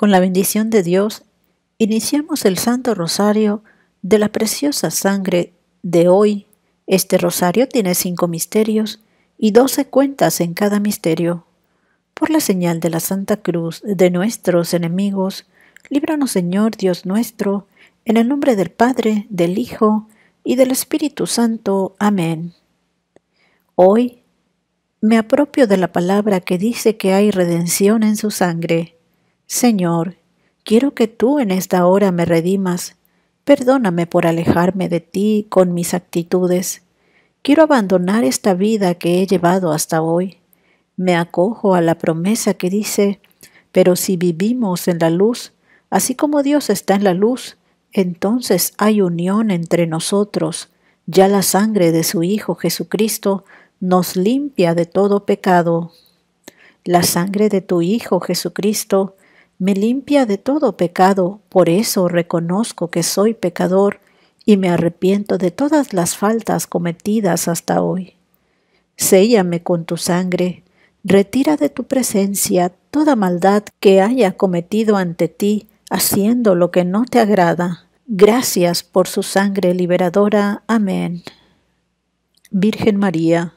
Con la bendición de Dios, iniciamos el Santo Rosario de la preciosa sangre de hoy. Este rosario tiene cinco misterios y doce cuentas en cada misterio. Por la señal de la Santa Cruz de nuestros enemigos, líbranos Señor Dios nuestro, en el nombre del Padre, del Hijo y del Espíritu Santo. Amén. Hoy me apropio de la palabra que dice que hay redención en su sangre Señor, quiero que tú en esta hora me redimas. Perdóname por alejarme de ti con mis actitudes. Quiero abandonar esta vida que he llevado hasta hoy. Me acojo a la promesa que dice, pero si vivimos en la luz, así como Dios está en la luz, entonces hay unión entre nosotros. Ya la sangre de su Hijo Jesucristo nos limpia de todo pecado. La sangre de tu Hijo Jesucristo me limpia de todo pecado, por eso reconozco que soy pecador y me arrepiento de todas las faltas cometidas hasta hoy. Séllame con tu sangre, retira de tu presencia toda maldad que haya cometido ante ti, haciendo lo que no te agrada. Gracias por su sangre liberadora. Amén. Virgen María,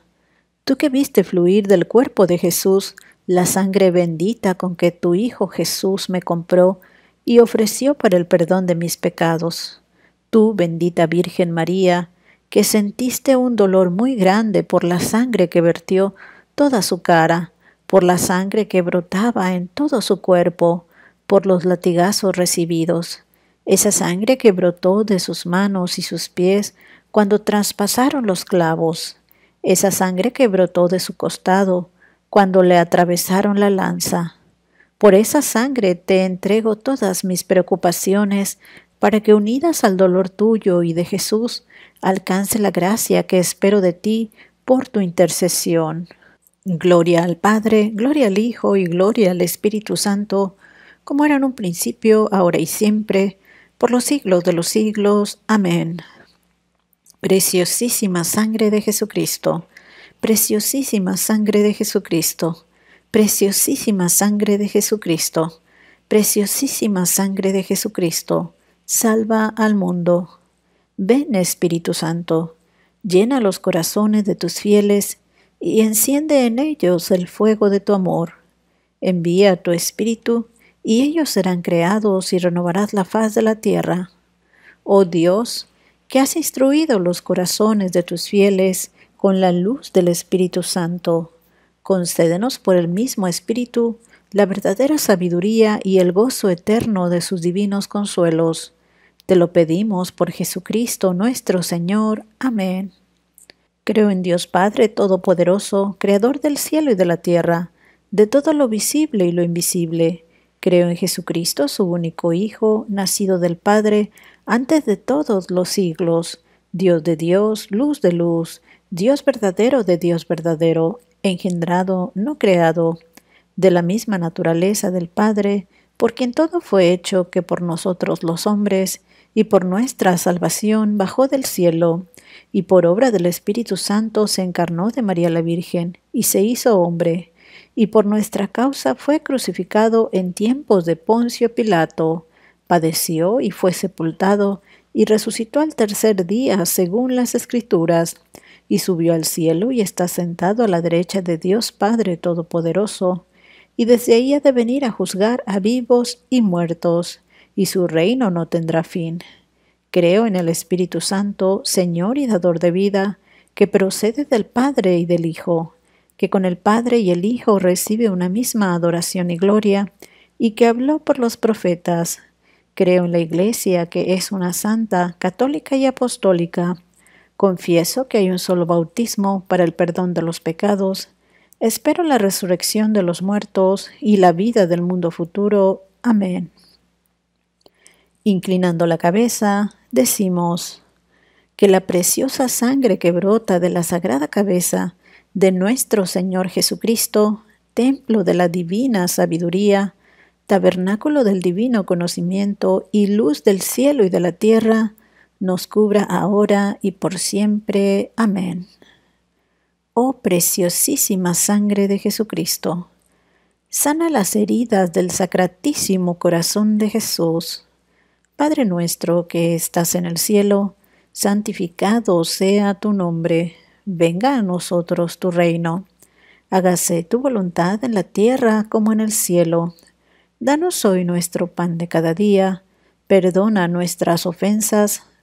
tú que viste fluir del cuerpo de Jesús la sangre bendita con que tu Hijo Jesús me compró y ofreció para el perdón de mis pecados. Tú, bendita Virgen María, que sentiste un dolor muy grande por la sangre que vertió toda su cara, por la sangre que brotaba en todo su cuerpo, por los latigazos recibidos, esa sangre que brotó de sus manos y sus pies cuando traspasaron los clavos, esa sangre que brotó de su costado, cuando le atravesaron la lanza. Por esa sangre te entrego todas mis preocupaciones, para que unidas al dolor tuyo y de Jesús, alcance la gracia que espero de ti por tu intercesión. Gloria al Padre, gloria al Hijo y gloria al Espíritu Santo, como era en un principio, ahora y siempre, por los siglos de los siglos. Amén. Preciosísima sangre de Jesucristo, Preciosísima sangre de Jesucristo, preciosísima sangre de Jesucristo, preciosísima sangre de Jesucristo, salva al mundo. Ven Espíritu Santo, llena los corazones de tus fieles y enciende en ellos el fuego de tu amor. Envía tu Espíritu y ellos serán creados y renovarás la faz de la tierra. Oh Dios, que has instruido los corazones de tus fieles con la luz del Espíritu Santo. Concédenos por el mismo Espíritu la verdadera sabiduría y el gozo eterno de sus divinos consuelos. Te lo pedimos por Jesucristo nuestro Señor. Amén. Creo en Dios Padre Todopoderoso, Creador del cielo y de la tierra, de todo lo visible y lo invisible. Creo en Jesucristo, su único Hijo, nacido del Padre, antes de todos los siglos, Dios de Dios, luz de luz Dios verdadero de Dios verdadero, engendrado, no creado, de la misma naturaleza del Padre, por quien todo fue hecho, que por nosotros los hombres, y por nuestra salvación bajó del cielo, y por obra del Espíritu Santo se encarnó de María la Virgen, y se hizo hombre, y por nuestra causa fue crucificado en tiempos de Poncio Pilato, padeció y fue sepultado, y resucitó al tercer día, según las Escrituras, y subió al cielo y está sentado a la derecha de Dios Padre Todopoderoso, y desde ahí ha de venir a juzgar a vivos y muertos, y su reino no tendrá fin. Creo en el Espíritu Santo, Señor y Dador de vida, que procede del Padre y del Hijo, que con el Padre y el Hijo recibe una misma adoración y gloria, y que habló por los profetas. Creo en la Iglesia, que es una santa, católica y apostólica Confieso que hay un solo bautismo para el perdón de los pecados. Espero la resurrección de los muertos y la vida del mundo futuro. Amén. Inclinando la cabeza, decimos que la preciosa sangre que brota de la sagrada cabeza de nuestro Señor Jesucristo, templo de la divina sabiduría, tabernáculo del divino conocimiento y luz del cielo y de la tierra, nos cubra ahora y por siempre. Amén. Oh preciosísima sangre de Jesucristo, sana las heridas del sacratísimo corazón de Jesús. Padre nuestro que estás en el cielo, santificado sea tu nombre, venga a nosotros tu reino, hágase tu voluntad en la tierra como en el cielo. Danos hoy nuestro pan de cada día, perdona nuestras ofensas,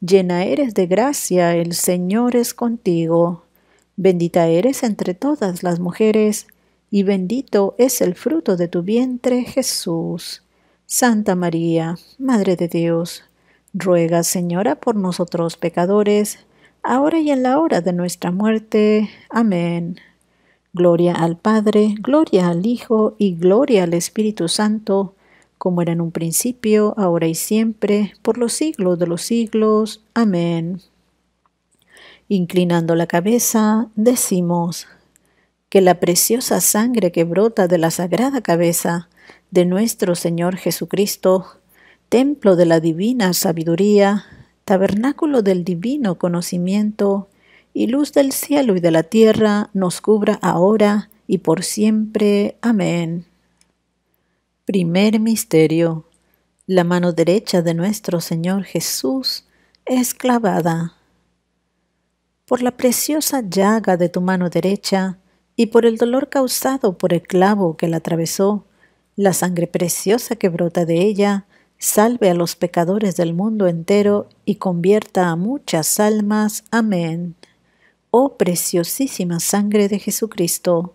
llena eres de gracia, el Señor es contigo. Bendita eres entre todas las mujeres, y bendito es el fruto de tu vientre, Jesús. Santa María, Madre de Dios, ruega, Señora, por nosotros pecadores, ahora y en la hora de nuestra muerte. Amén. Gloria al Padre, gloria al Hijo y gloria al Espíritu Santo, como era en un principio, ahora y siempre, por los siglos de los siglos. Amén. Inclinando la cabeza, decimos que la preciosa sangre que brota de la sagrada cabeza de nuestro Señor Jesucristo, templo de la divina sabiduría, tabernáculo del divino conocimiento y luz del cielo y de la tierra, nos cubra ahora y por siempre. Amén. Primer misterio. La mano derecha de nuestro Señor Jesús es clavada. Por la preciosa llaga de tu mano derecha y por el dolor causado por el clavo que la atravesó, la sangre preciosa que brota de ella, salve a los pecadores del mundo entero y convierta a muchas almas. Amén. Oh preciosísima sangre de Jesucristo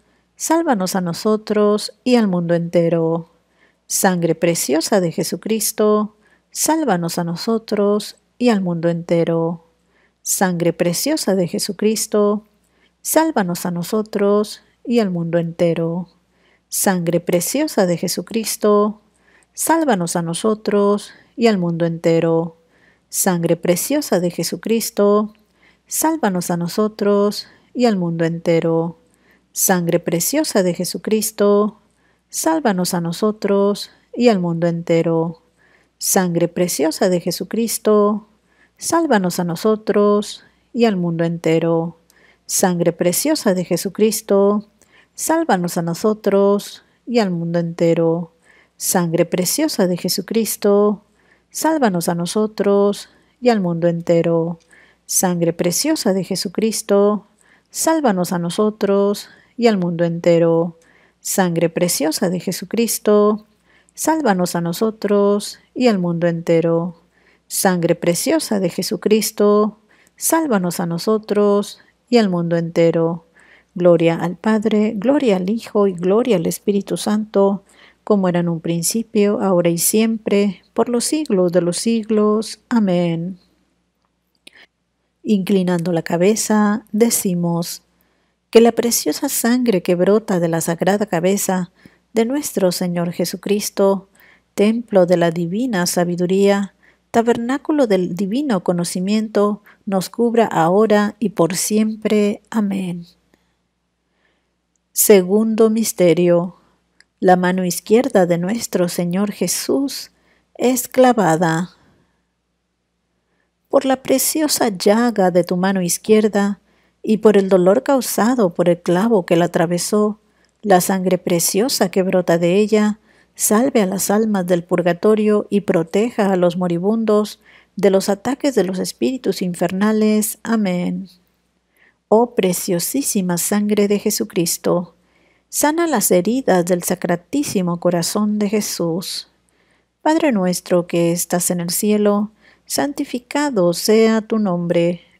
sálvanos a nosotros y al mundo entero. Sangre preciosa de Jesucristo, sálvanos a nosotros y al mundo entero. Sangre preciosa de Jesucristo, sálvanos a nosotros y al mundo entero. Sangre preciosa de Jesucristo, sálvanos a nosotros y al mundo entero. Sangre preciosa de Jesucristo, sálvanos a nosotros y al mundo entero Sangre preciosa de Jesucristo, sálvanos a nosotros y al mundo entero. Sangre preciosa de Jesucristo, sálvanos a nosotros y al mundo entero. Sangre preciosa de Jesucristo, sálvanos a nosotros y al mundo entero. Sangre preciosa de Jesucristo, sálvanos a nosotros y al mundo entero. Sangre preciosa de Jesucristo, sálvanos a nosotros y al mundo entero. Sangre preciosa de Jesucristo, sálvanos a nosotros y al mundo entero. Sangre preciosa de Jesucristo, sálvanos a nosotros y al mundo entero. Gloria al Padre, gloria al Hijo y gloria al Espíritu Santo, como era en un principio, ahora y siempre, por los siglos de los siglos. Amén. Inclinando la cabeza, decimos, que la preciosa sangre que brota de la sagrada cabeza de nuestro Señor Jesucristo, templo de la divina sabiduría, tabernáculo del divino conocimiento, nos cubra ahora y por siempre. Amén. Segundo misterio. La mano izquierda de nuestro Señor Jesús es clavada. Por la preciosa llaga de tu mano izquierda, y por el dolor causado por el clavo que la atravesó, la sangre preciosa que brota de ella, salve a las almas del purgatorio y proteja a los moribundos de los ataques de los espíritus infernales. Amén. Oh preciosísima sangre de Jesucristo, sana las heridas del sacratísimo corazón de Jesús. Padre nuestro que estás en el cielo, santificado sea tu nombre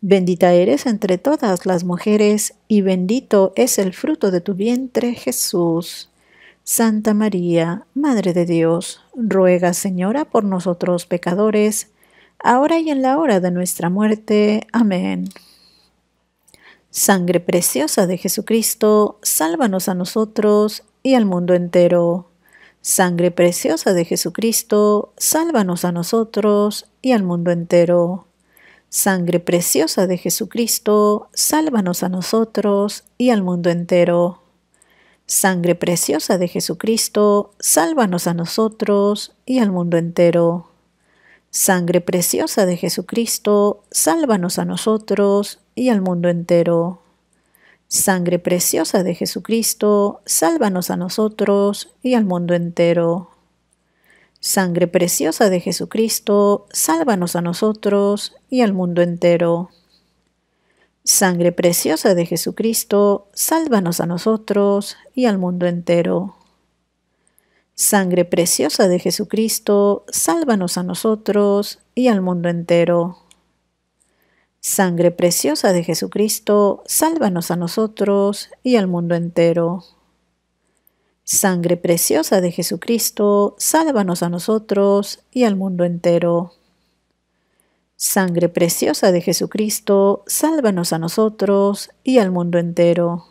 Bendita eres entre todas las mujeres, y bendito es el fruto de tu vientre, Jesús. Santa María, Madre de Dios, ruega, Señora, por nosotros pecadores, ahora y en la hora de nuestra muerte. Amén. Sangre preciosa de Jesucristo, sálvanos a nosotros y al mundo entero. Sangre preciosa de Jesucristo, sálvanos a nosotros y al mundo entero. Sangre preciosa de Jesucristo, sálvanos a nosotros y al mundo entero. Sangre preciosa de Jesucristo, sálvanos a nosotros y al mundo entero. Sangre preciosa de Jesucristo, sálvanos a nosotros y al mundo entero. Sangre preciosa de Jesucristo, sálvanos a nosotros y al mundo entero. Sangre preciosa de Jesucristo, sálvanos a nosotros y al mundo entero. Sangre preciosa de Jesucristo, sálvanos a nosotros y al mundo entero. Sangre preciosa de Jesucristo, sálvanos a nosotros y al mundo entero. Sangre preciosa de Jesucristo, sálvanos a nosotros y al mundo entero. Sangre preciosa de Jesucristo, sálvanos a nosotros y al mundo entero. Sangre preciosa de Jesucristo, sálvanos a nosotros y al mundo entero.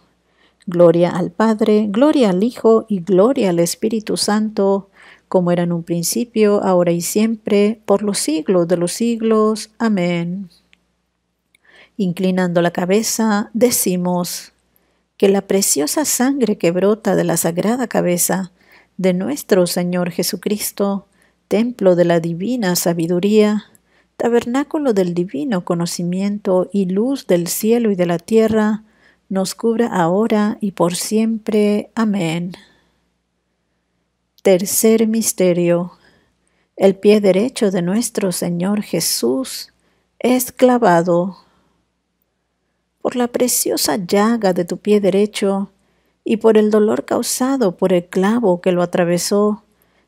Gloria al Padre, gloria al Hijo y gloria al Espíritu Santo, como era en un principio, ahora y siempre, por los siglos de los siglos. Amén. Inclinando la cabeza, decimos, que la preciosa sangre que brota de la sagrada cabeza de nuestro Señor Jesucristo, templo de la divina sabiduría, tabernáculo del divino conocimiento y luz del cielo y de la tierra, nos cubra ahora y por siempre. Amén. Tercer misterio. El pie derecho de nuestro Señor Jesús es clavado por la preciosa llaga de tu pie derecho y por el dolor causado por el clavo que lo atravesó.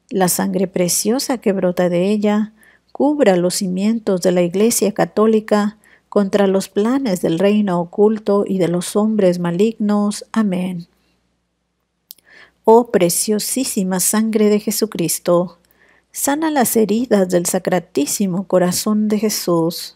La sangre preciosa que brota de ella cubra los cimientos de la Iglesia Católica contra los planes del reino oculto y de los hombres malignos. Amén. Oh preciosísima sangre de Jesucristo, sana las heridas del sacratísimo corazón de Jesús.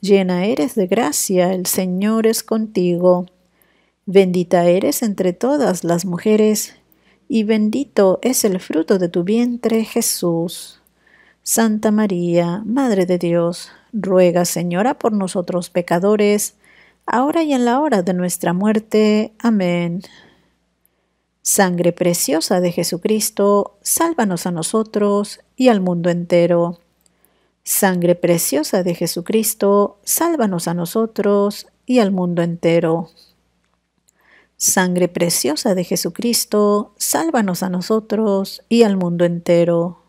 llena eres de gracia, el Señor es contigo. Bendita eres entre todas las mujeres, y bendito es el fruto de tu vientre, Jesús. Santa María, Madre de Dios, ruega, Señora, por nosotros pecadores, ahora y en la hora de nuestra muerte. Amén. Sangre preciosa de Jesucristo, sálvanos a nosotros y al mundo entero. Sangre preciosa de Jesucristo, sálvanos a nosotros y al mundo entero. Sangre preciosa de Jesucristo, sálvanos a nosotros y al mundo entero.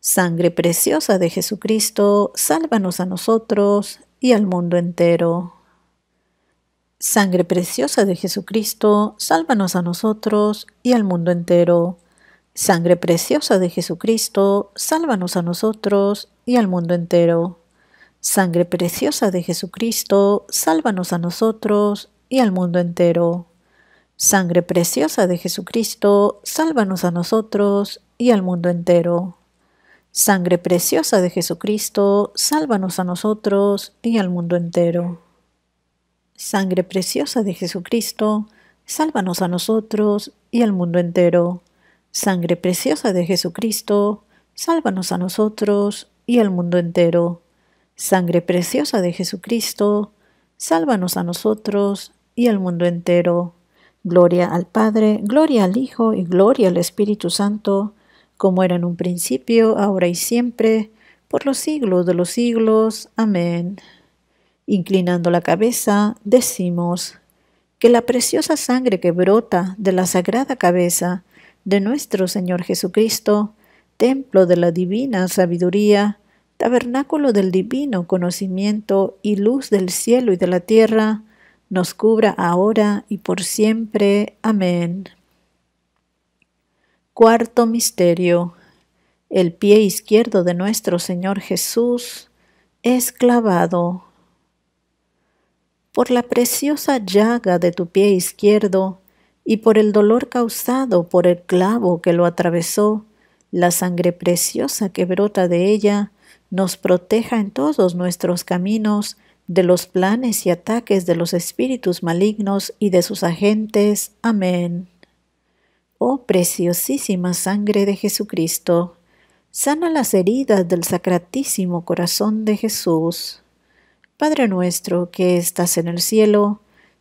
Sangre preciosa de Jesucristo, sálvanos a nosotros y al mundo entero. Sangre preciosa de Jesucristo, sálvanos a nosotros y al mundo entero. Sangre preciosa de Jesucristo, sálvanos a nosotros y al mundo entero. Sangre preciosa de Jesucristo, sálvanos a nosotros y al mundo entero. Sangre preciosa de Jesucristo, sálvanos a nosotros y al mundo entero. Sangre preciosa de Jesucristo, sálvanos a nosotros y al mundo entero. Sangre preciosa de Jesucristo, sálvanos a nosotros y al mundo entero. Sangre preciosa de Jesucristo, sálvanos a nosotros y al mundo entero. Sangre preciosa de Jesucristo, sálvanos a nosotros y al mundo entero. Gloria al Padre, gloria al Hijo y gloria al Espíritu Santo, como era en un principio, ahora y siempre, por los siglos de los siglos. Amén. Inclinando la cabeza, decimos, que la preciosa sangre que brota de la sagrada cabeza de nuestro Señor Jesucristo, templo de la divina sabiduría, tabernáculo del divino conocimiento y luz del cielo y de la tierra, nos cubra ahora y por siempre. Amén. Cuarto misterio. El pie izquierdo de nuestro Señor Jesús es clavado. Por la preciosa llaga de tu pie izquierdo, y por el dolor causado por el clavo que lo atravesó, la sangre preciosa que brota de ella, nos proteja en todos nuestros caminos de los planes y ataques de los espíritus malignos y de sus agentes. Amén. Oh preciosísima sangre de Jesucristo, sana las heridas del sacratísimo corazón de Jesús. Padre nuestro que estás en el cielo,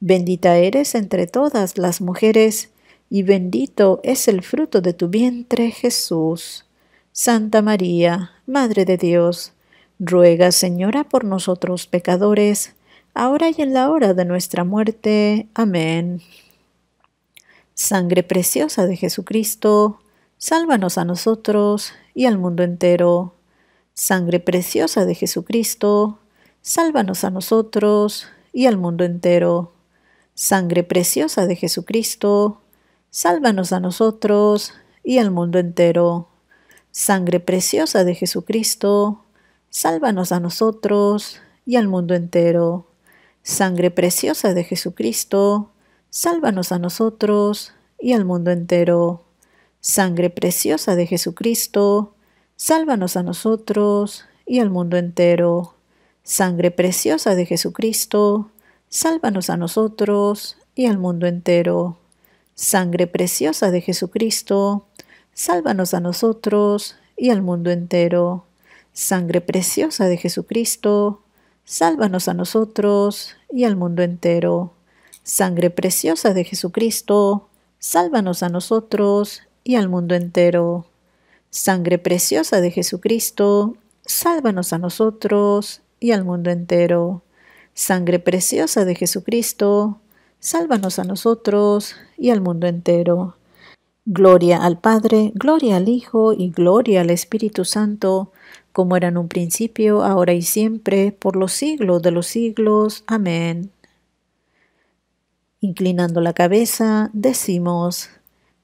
Bendita eres entre todas las mujeres, y bendito es el fruto de tu vientre, Jesús. Santa María, Madre de Dios, ruega, Señora, por nosotros pecadores, ahora y en la hora de nuestra muerte. Amén. Sangre preciosa de Jesucristo, sálvanos a nosotros y al mundo entero. Sangre preciosa de Jesucristo, sálvanos a nosotros y al mundo entero Sangre preciosa de Jesucristo, sálvanos a nosotros y al mundo entero. Sangre preciosa de Jesucristo, sálvanos a nosotros y al mundo entero. Sangre preciosa de Jesucristo, sálvanos a nosotros y al mundo entero. Sangre preciosa de Jesucristo, sálvanos a nosotros y al mundo entero. Sangre preciosa de Jesucristo, Sálvanos a nosotros y al mundo entero. Sangre preciosa de Jesucristo, sálvanos a nosotros y al mundo entero. Sangre preciosa de Jesucristo, sálvanos a nosotros y al mundo entero. Sangre preciosa de Jesucristo, sálvanos a nosotros y al mundo entero. Sangre preciosa de Jesucristo, sálvanos a nosotros y al mundo entero. Sangre preciosa de Jesucristo, sálvanos a nosotros y al mundo entero. Gloria al Padre, gloria al Hijo y gloria al Espíritu Santo, como era en un principio, ahora y siempre, por los siglos de los siglos. Amén. Inclinando la cabeza, decimos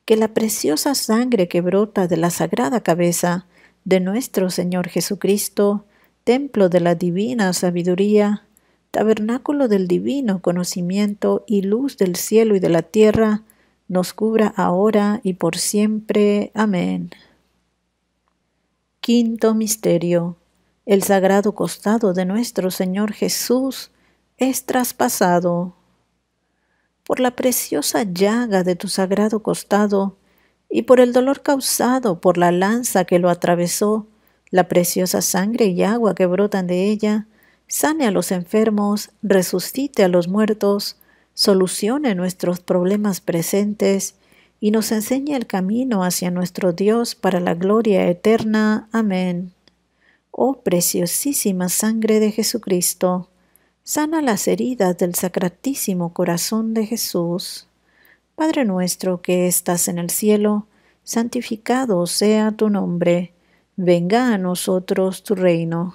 que la preciosa sangre que brota de la sagrada cabeza de nuestro Señor Jesucristo, templo de la divina sabiduría, tabernáculo del divino conocimiento y luz del cielo y de la tierra, nos cubra ahora y por siempre. Amén. Quinto Misterio. El sagrado costado de nuestro Señor Jesús es traspasado. Por la preciosa llaga de tu sagrado costado y por el dolor causado por la lanza que lo atravesó, la preciosa sangre y agua que brotan de ella, sane a los enfermos, resucite a los muertos, solucione nuestros problemas presentes y nos enseñe el camino hacia nuestro Dios para la gloria eterna. Amén. Oh preciosísima sangre de Jesucristo, sana las heridas del sacratísimo corazón de Jesús. Padre nuestro que estás en el cielo, santificado sea tu nombre, venga a nosotros tu reino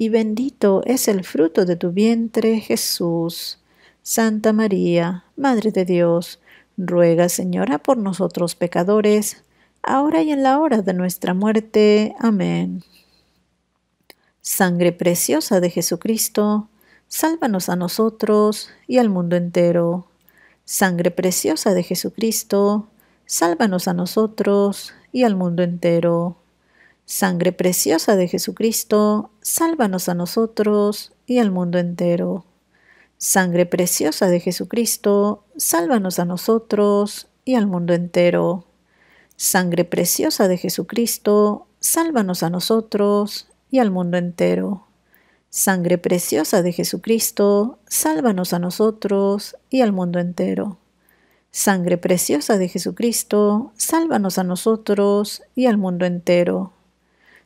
y bendito es el fruto de tu vientre, Jesús. Santa María, Madre de Dios, ruega, Señora, por nosotros pecadores, ahora y en la hora de nuestra muerte. Amén. Sangre preciosa de Jesucristo, sálvanos a nosotros y al mundo entero. Sangre preciosa de Jesucristo, sálvanos a nosotros y al mundo entero. Sangre preciosa de Jesucristo, sálvanos a nosotros y al mundo entero. Sangre preciosa de Jesucristo, sálvanos a nosotros y al mundo entero. Sangre preciosa de Jesucristo, sálvanos a nosotros y al mundo entero. Sangre preciosa de Jesucristo, sálvanos a nosotros y al mundo entero. Sangre preciosa de Jesucristo, sálvanos a nosotros y al mundo entero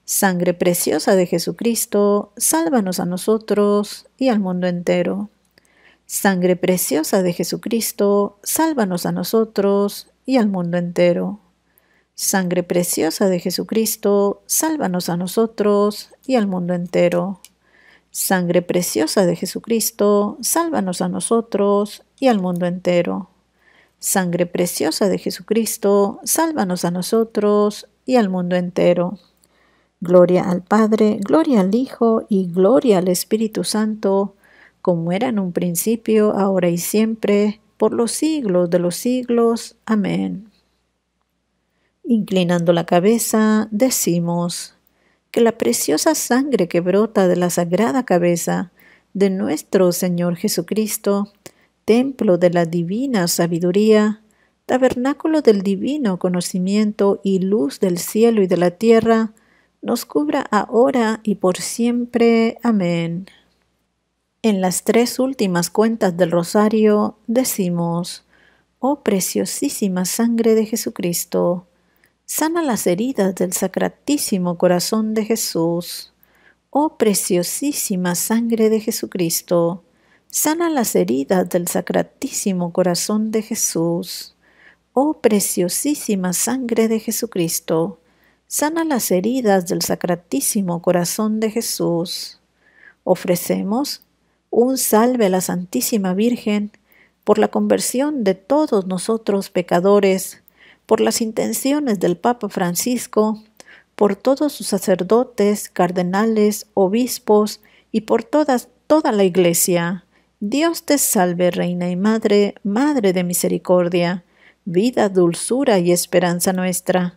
Sangre preciosa de Jesucristo, sálvanos a nosotros y al mundo entero. Sangre preciosa de Jesucristo, sálvanos a nosotros y al mundo entero. Sangre preciosa de Jesucristo, sálvanos a nosotros y al mundo entero. Sangre preciosa de Jesucristo, sálvanos a nosotros y al mundo entero. Sangre preciosa de Jesucristo, sálvanos a nosotros y al mundo entero. Gloria al Padre, gloria al Hijo y gloria al Espíritu Santo, como era en un principio, ahora y siempre, por los siglos de los siglos. Amén. Inclinando la cabeza, decimos que la preciosa sangre que brota de la sagrada cabeza de nuestro Señor Jesucristo, templo de la divina sabiduría, tabernáculo del divino conocimiento y luz del cielo y de la tierra, nos cubra ahora y por siempre. Amén. En las tres últimas cuentas del rosario decimos, oh preciosísima sangre de Jesucristo, sana las heridas del sacratísimo corazón de Jesús. Oh preciosísima sangre de Jesucristo, sana las heridas del sacratísimo corazón de Jesús. Oh preciosísima sangre de Jesucristo sana las heridas del Sacratísimo Corazón de Jesús. Ofrecemos un salve a la Santísima Virgen por la conversión de todos nosotros pecadores, por las intenciones del Papa Francisco, por todos sus sacerdotes, cardenales, obispos y por todas, toda la Iglesia. Dios te salve, Reina y Madre, Madre de Misericordia, vida, dulzura y esperanza nuestra.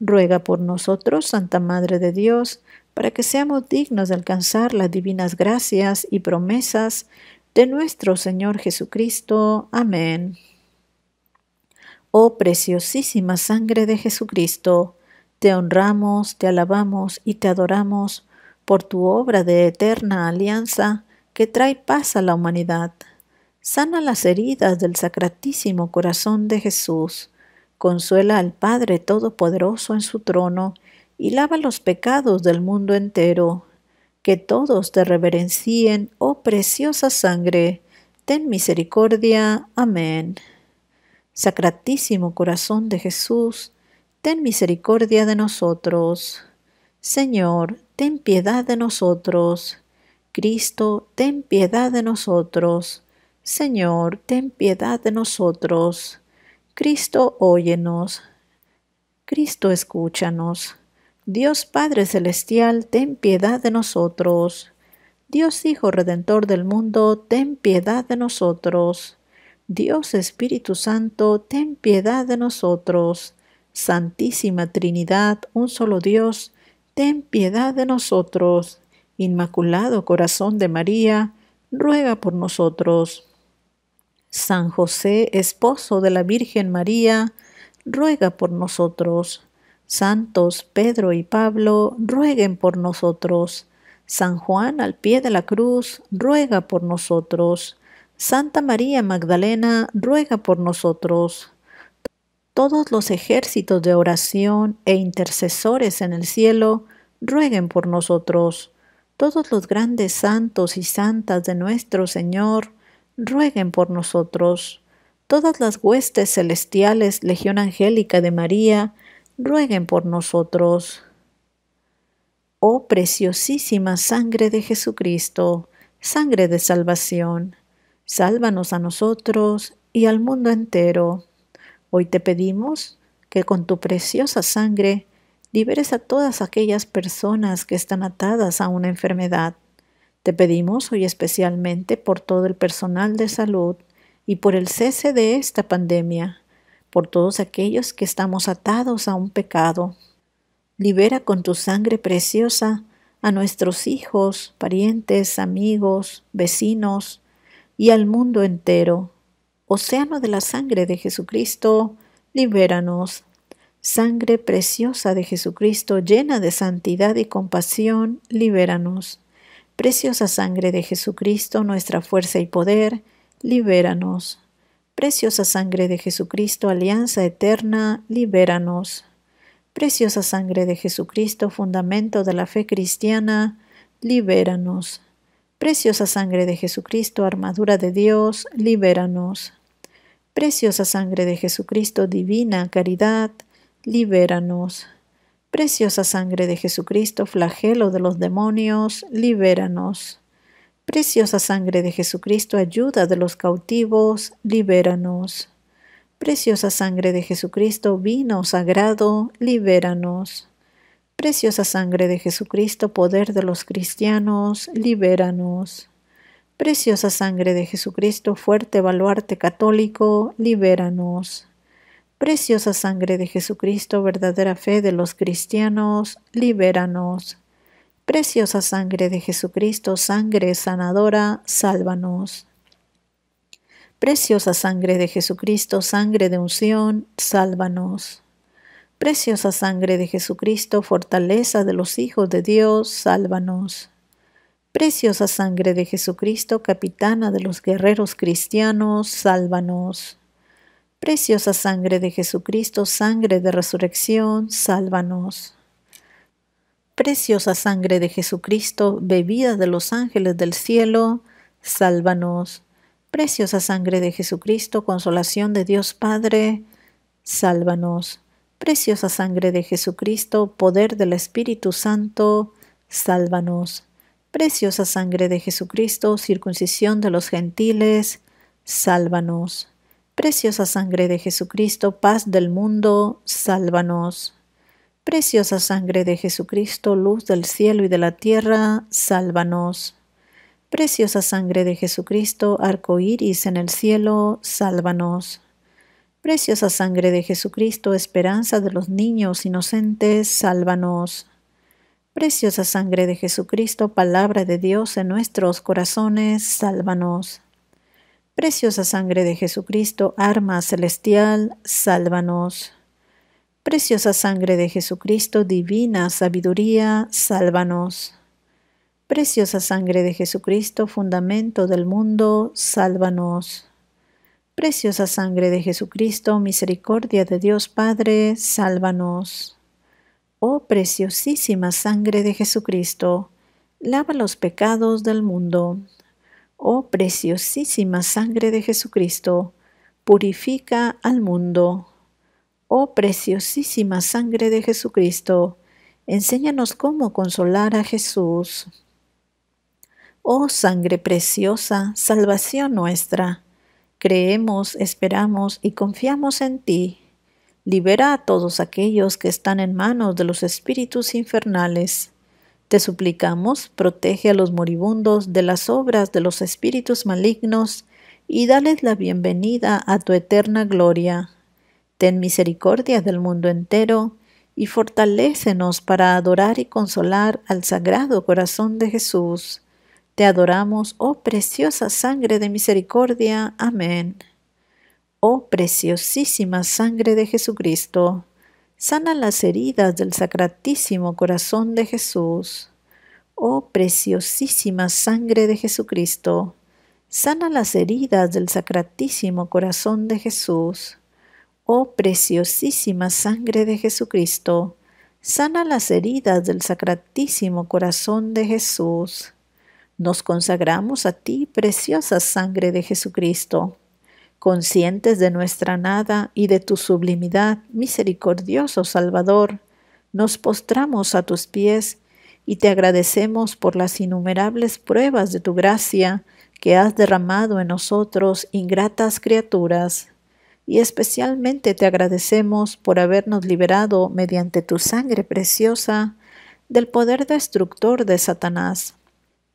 Ruega por nosotros, Santa Madre de Dios, para que seamos dignos de alcanzar las divinas gracias y promesas de nuestro Señor Jesucristo. Amén. Oh preciosísima sangre de Jesucristo, te honramos, te alabamos y te adoramos por tu obra de eterna alianza que trae paz a la humanidad. Sana las heridas del sacratísimo corazón de Jesús Consuela al Padre Todopoderoso en su trono y lava los pecados del mundo entero. Que todos te reverencien, oh preciosa sangre. Ten misericordia. Amén. Sacratísimo corazón de Jesús, ten misericordia de nosotros. Señor, ten piedad de nosotros. Cristo, ten piedad de nosotros. Señor, ten piedad de nosotros. Cristo, óyenos. Cristo, escúchanos. Dios Padre Celestial, ten piedad de nosotros. Dios Hijo Redentor del mundo, ten piedad de nosotros. Dios Espíritu Santo, ten piedad de nosotros. Santísima Trinidad, un solo Dios, ten piedad de nosotros. Inmaculado Corazón de María, ruega por nosotros. San José, esposo de la Virgen María, ruega por nosotros. Santos Pedro y Pablo, rueguen por nosotros. San Juan al pie de la cruz, ruega por nosotros. Santa María Magdalena, ruega por nosotros. Todos los ejércitos de oración e intercesores en el cielo, rueguen por nosotros. Todos los grandes santos y santas de nuestro Señor, rueguen por nosotros. Todas las huestes celestiales, Legión Angélica de María, rueguen por nosotros. Oh preciosísima sangre de Jesucristo, sangre de salvación, sálvanos a nosotros y al mundo entero. Hoy te pedimos que con tu preciosa sangre liberes a todas aquellas personas que están atadas a una enfermedad te pedimos hoy especialmente por todo el personal de salud y por el cese de esta pandemia, por todos aquellos que estamos atados a un pecado. Libera con tu sangre preciosa a nuestros hijos, parientes, amigos, vecinos y al mundo entero. Océano de la sangre de Jesucristo, libéranos. Sangre preciosa de Jesucristo, llena de santidad y compasión, libéranos. Preciosa sangre de Jesucristo, nuestra fuerza y poder, libéranos. Preciosa sangre de Jesucristo, alianza eterna, libéranos. Preciosa sangre de Jesucristo, fundamento de la fe cristiana, libéranos. Preciosa sangre de Jesucristo, armadura de Dios, libéranos. Preciosa sangre de Jesucristo, divina caridad, libéranos. Preciosa sangre de Jesucristo, flagelo de los demonios, libéranos. Preciosa sangre de Jesucristo, ayuda de los cautivos, libéranos. Preciosa sangre de Jesucristo, vino sagrado, libéranos. Preciosa sangre de Jesucristo, poder de los cristianos, libéranos. Preciosa sangre de Jesucristo, fuerte baluarte católico, libéranos. Preciosa sangre de Jesucristo, verdadera fe de los cristianos, libéranos. Preciosa sangre de Jesucristo, sangre sanadora, sálvanos. Preciosa sangre de Jesucristo, sangre de unción, sálvanos. Preciosa sangre de Jesucristo, fortaleza de los hijos de Dios, sálvanos. Preciosa sangre de Jesucristo, capitana de los guerreros cristianos, sálvanos. Preciosa sangre de Jesucristo, sangre de resurrección, sálvanos. Preciosa sangre de Jesucristo, bebida de los ángeles del cielo, sálvanos. Preciosa sangre de Jesucristo, consolación de Dios Padre, sálvanos. Preciosa sangre de Jesucristo, poder del Espíritu Santo, sálvanos. Preciosa sangre de Jesucristo, circuncisión de los gentiles, sálvanos. Preciosa sangre de Jesucristo, paz del mundo, sálvanos. Preciosa sangre de Jesucristo, luz del cielo y de la tierra, sálvanos. Preciosa sangre de Jesucristo, arco iris en el cielo, sálvanos. Preciosa sangre de Jesucristo, esperanza de los niños inocentes, sálvanos. Preciosa sangre de Jesucristo, palabra de Dios en nuestros corazones, sálvanos. Preciosa sangre de Jesucristo, arma celestial, sálvanos. Preciosa sangre de Jesucristo, divina sabiduría, sálvanos. Preciosa sangre de Jesucristo, fundamento del mundo, sálvanos. Preciosa sangre de Jesucristo, misericordia de Dios Padre, sálvanos. Oh preciosísima sangre de Jesucristo, lava los pecados del mundo. Oh preciosísima sangre de Jesucristo, purifica al mundo. Oh preciosísima sangre de Jesucristo, enséñanos cómo consolar a Jesús. Oh sangre preciosa, salvación nuestra, creemos, esperamos y confiamos en ti. Libera a todos aquellos que están en manos de los espíritus infernales te suplicamos, protege a los moribundos de las obras de los espíritus malignos y dales la bienvenida a tu eterna gloria. Ten misericordia del mundo entero y fortalécenos para adorar y consolar al Sagrado Corazón de Jesús. Te adoramos, oh preciosa sangre de misericordia. Amén. Oh preciosísima sangre de Jesucristo Sana las heridas del sacratísimo corazón de Jesús. Oh preciosísima sangre de Jesucristo, sana las heridas del sacratísimo corazón de Jesús. Oh preciosísima sangre de Jesucristo, sana las heridas del sacratísimo corazón de Jesús. Nos consagramos a ti, preciosa sangre de Jesucristo. Conscientes de nuestra nada y de tu sublimidad, misericordioso Salvador, nos postramos a tus pies y te agradecemos por las innumerables pruebas de tu gracia que has derramado en nosotros, ingratas criaturas. Y especialmente te agradecemos por habernos liberado mediante tu sangre preciosa del poder destructor de Satanás.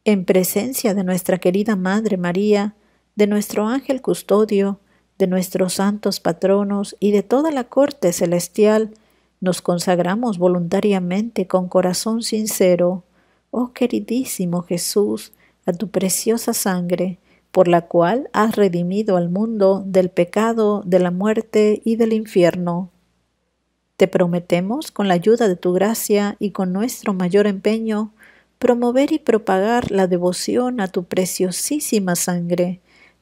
En presencia de nuestra querida Madre María, de nuestro ángel custodio, de nuestros santos patronos y de toda la corte celestial, nos consagramos voluntariamente con corazón sincero, oh queridísimo Jesús, a tu preciosa sangre, por la cual has redimido al mundo del pecado, de la muerte y del infierno. Te prometemos, con la ayuda de tu gracia y con nuestro mayor empeño, promover y propagar la devoción a tu preciosísima sangre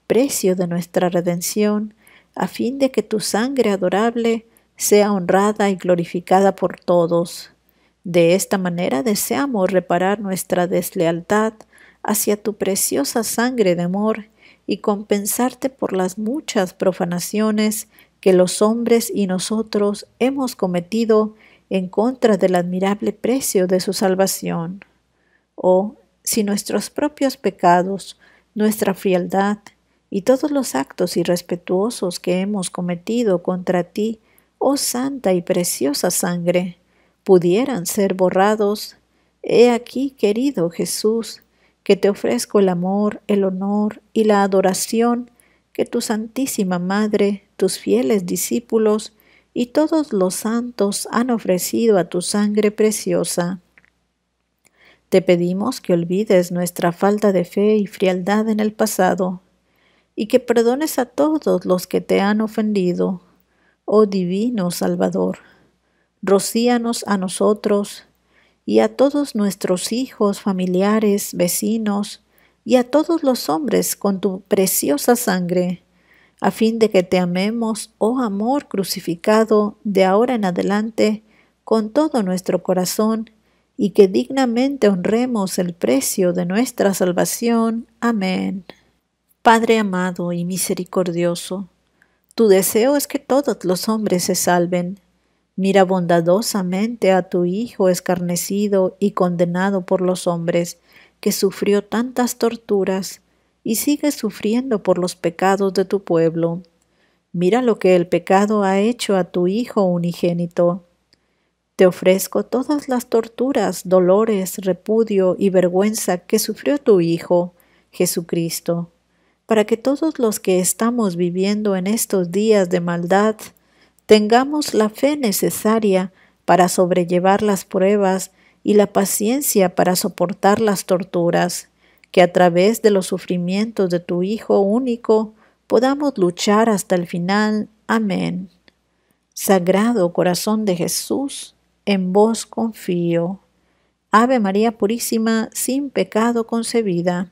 precio de nuestra redención, a fin de que tu sangre adorable sea honrada y glorificada por todos. De esta manera deseamos reparar nuestra deslealtad hacia tu preciosa sangre de amor y compensarte por las muchas profanaciones que los hombres y nosotros hemos cometido en contra del admirable precio de su salvación. Oh, si nuestros propios pecados, nuestra frialdad, y todos los actos irrespetuosos que hemos cometido contra ti, oh santa y preciosa sangre, pudieran ser borrados, he aquí, querido Jesús, que te ofrezco el amor, el honor y la adoración que tu Santísima Madre, tus fieles discípulos y todos los santos han ofrecido a tu sangre preciosa. Te pedimos que olvides nuestra falta de fe y frialdad en el pasado y que perdones a todos los que te han ofendido. Oh divino Salvador, rocíanos a nosotros y a todos nuestros hijos, familiares, vecinos y a todos los hombres con tu preciosa sangre, a fin de que te amemos, oh amor crucificado, de ahora en adelante, con todo nuestro corazón, y que dignamente honremos el precio de nuestra salvación. Amén. Padre amado y misericordioso, tu deseo es que todos los hombres se salven. Mira bondadosamente a tu Hijo escarnecido y condenado por los hombres, que sufrió tantas torturas y sigue sufriendo por los pecados de tu pueblo. Mira lo que el pecado ha hecho a tu Hijo unigénito. Te ofrezco todas las torturas, dolores, repudio y vergüenza que sufrió tu Hijo, Jesucristo para que todos los que estamos viviendo en estos días de maldad tengamos la fe necesaria para sobrellevar las pruebas y la paciencia para soportar las torturas, que a través de los sufrimientos de tu Hijo único podamos luchar hasta el final. Amén. Sagrado corazón de Jesús, en vos confío. Ave María Purísima, sin pecado concebida.